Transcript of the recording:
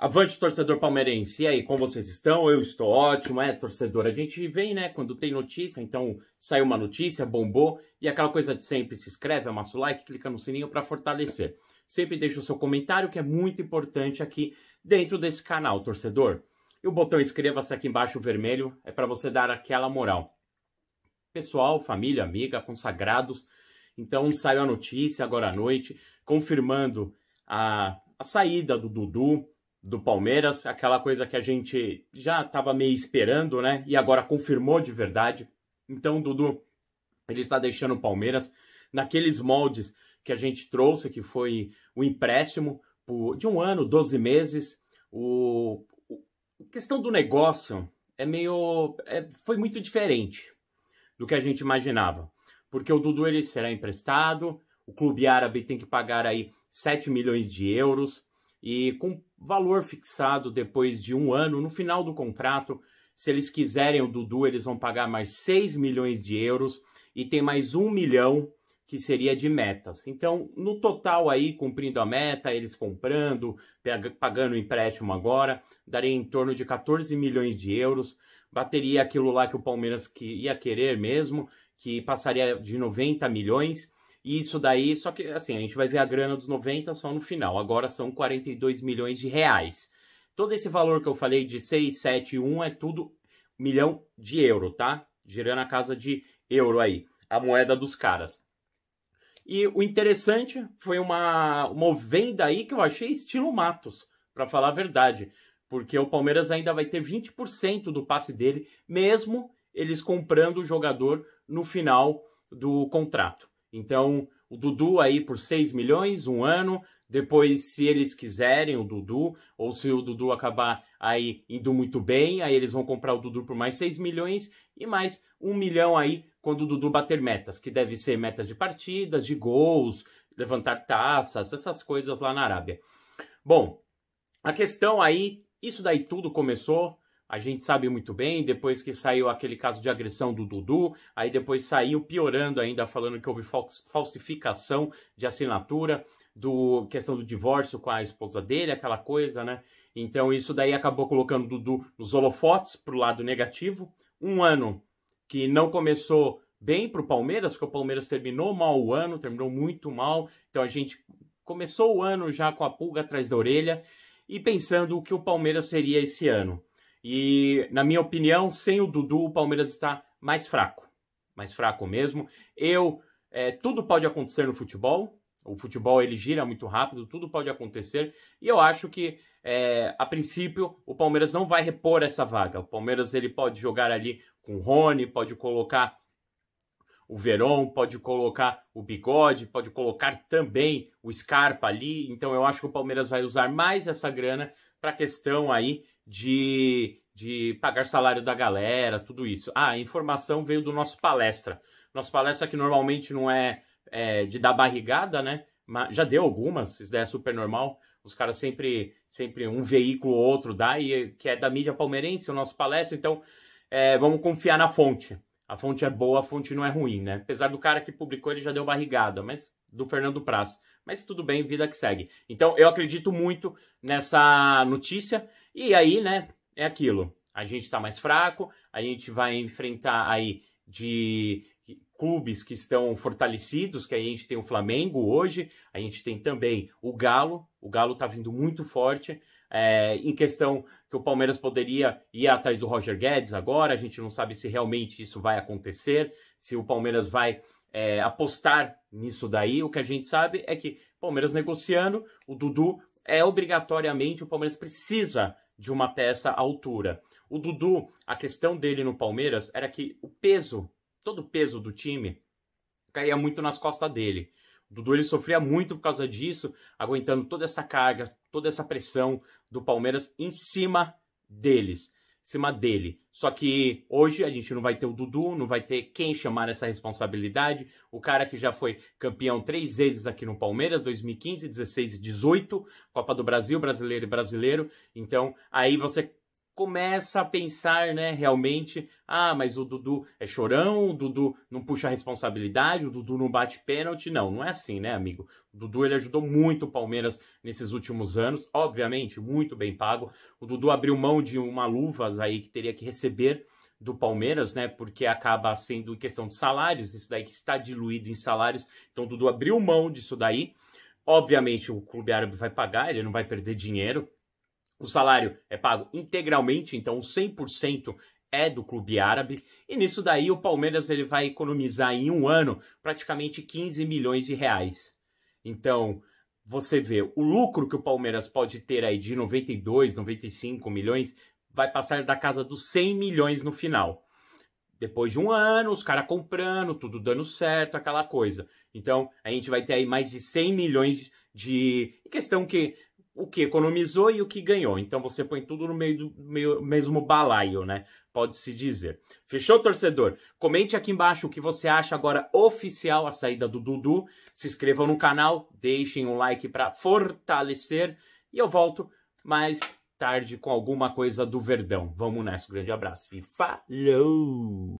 Avante, torcedor palmeirense. E aí, como vocês estão? Eu estou ótimo, é, torcedor. A gente vem, né, quando tem notícia, então saiu uma notícia, bombou, e aquela coisa de sempre, se inscreve, amassa o like, clica no sininho para fortalecer. Sempre deixa o seu comentário, que é muito importante aqui dentro desse canal, torcedor. E o botão inscreva-se aqui embaixo, vermelho, é para você dar aquela moral. Pessoal, família, amiga, consagrados. Então saiu a notícia agora à noite, confirmando a, a saída do Dudu, do Palmeiras, aquela coisa que a gente já estava meio esperando, né? E agora confirmou de verdade. Então, Dudu, ele está deixando o Palmeiras naqueles moldes que a gente trouxe, que foi o empréstimo de um ano, 12 meses. O, questão do negócio é meio. É, foi muito diferente do que a gente imaginava. Porque o Dudu ele será emprestado, o clube árabe tem que pagar aí 7 milhões de euros e com valor fixado depois de um ano. No final do contrato, se eles quiserem o Dudu, eles vão pagar mais 6 milhões de euros e tem mais 1 milhão que seria de metas. Então, no total aí, cumprindo a meta, eles comprando, pagando o empréstimo agora, daria em torno de 14 milhões de euros, bateria aquilo lá que o Palmeiras que ia querer mesmo, que passaria de 90 milhões e isso daí, só que assim, a gente vai ver a grana dos 90 só no final. Agora são 42 milhões de reais. Todo esse valor que eu falei de 6, 7, 1 é tudo milhão de euro, tá? Girando a casa de euro aí, a moeda dos caras. E o interessante foi uma, uma venda aí que eu achei estilo Matos, para falar a verdade. Porque o Palmeiras ainda vai ter 20% do passe dele, mesmo eles comprando o jogador no final do contrato. Então, o Dudu aí por 6 milhões, um ano. Depois, se eles quiserem o Dudu, ou se o Dudu acabar aí indo muito bem, aí eles vão comprar o Dudu por mais 6 milhões e mais um milhão aí quando o Dudu bater metas, que deve ser metas de partidas, de gols, levantar taças, essas coisas lá na Arábia. Bom, a questão aí, isso daí tudo começou a gente sabe muito bem, depois que saiu aquele caso de agressão do Dudu, aí depois saiu piorando ainda, falando que houve falsificação de assinatura, do questão do divórcio com a esposa dele, aquela coisa, né? Então isso daí acabou colocando o Dudu nos holofotes pro lado negativo. Um ano que não começou bem pro Palmeiras, porque o Palmeiras terminou mal o ano, terminou muito mal. Então a gente começou o ano já com a pulga atrás da orelha e pensando o que o Palmeiras seria esse ano. E, na minha opinião, sem o Dudu, o Palmeiras está mais fraco. Mais fraco mesmo. Eu. É, tudo pode acontecer no futebol. O futebol ele gira muito rápido, tudo pode acontecer. E eu acho que, é, a princípio, o Palmeiras não vai repor essa vaga. O Palmeiras ele pode jogar ali com o Rony, pode colocar o Verão pode colocar o Bigode, pode colocar também o Scarpa ali. Então eu acho que o Palmeiras vai usar mais essa grana para a questão aí de, de pagar salário da galera, tudo isso. Ah, a informação veio do nosso palestra. Nossa palestra que normalmente não é, é de dar barrigada, né? Mas já deu algumas, isso daí é super normal. Os caras sempre, sempre um veículo ou outro dá, e que é da mídia palmeirense, o nosso palestra, então é, vamos confiar na fonte a fonte é boa, a fonte não é ruim, né? Apesar do cara que publicou, ele já deu barrigada, mas do Fernando Praz. Mas tudo bem, vida que segue. Então, eu acredito muito nessa notícia. E aí, né, é aquilo. A gente está mais fraco, a gente vai enfrentar aí de clubes que estão fortalecidos, que a gente tem o Flamengo hoje, a gente tem também o Galo. O Galo está vindo muito forte é, em questão que o Palmeiras poderia ir atrás do Roger Guedes agora, a gente não sabe se realmente isso vai acontecer, se o Palmeiras vai é, apostar nisso daí. O que a gente sabe é que Palmeiras negociando, o Dudu é obrigatoriamente, o Palmeiras precisa de uma peça à altura. O Dudu, a questão dele no Palmeiras era que o peso, todo o peso do time, caía muito nas costas dele. Dudu ele sofria muito por causa disso, aguentando toda essa carga, toda essa pressão do Palmeiras em cima deles, em cima dele. Só que hoje a gente não vai ter o Dudu, não vai ter quem chamar essa responsabilidade. O cara que já foi campeão três vezes aqui no Palmeiras, 2015, 16 e 18, Copa do Brasil, Brasileiro e Brasileiro. Então aí você começa a pensar, né, realmente, ah, mas o Dudu é chorão, o Dudu não puxa responsabilidade, o Dudu não bate pênalti. Não, não é assim, né, amigo? O Dudu ele ajudou muito o Palmeiras nesses últimos anos, obviamente, muito bem pago. O Dudu abriu mão de uma luvas aí que teria que receber do Palmeiras, né? Porque acaba sendo questão de salários, isso daí que está diluído em salários. Então o Dudu abriu mão disso daí. Obviamente o clube árabe vai pagar, ele não vai perder dinheiro, o salário é pago integralmente, então 100% é do clube árabe. E nisso daí o Palmeiras ele vai economizar em um ano praticamente 15 milhões de reais. Então você vê o lucro que o Palmeiras pode ter aí de 92, 95 milhões vai passar da casa dos 100 milhões no final. Depois de um ano, os caras comprando, tudo dando certo, aquela coisa. Então, a gente vai ter aí mais de 100 milhões de. Em questão que o que economizou e o que ganhou. Então você põe tudo no meio do meio, mesmo balaio, né? Pode-se dizer. Fechou, torcedor? Comente aqui embaixo o que você acha agora oficial a saída do Dudu. Se inscrevam no canal, deixem um like para fortalecer e eu volto mais tarde com alguma coisa do Verdão. Vamos nessa, um grande abraço e falou!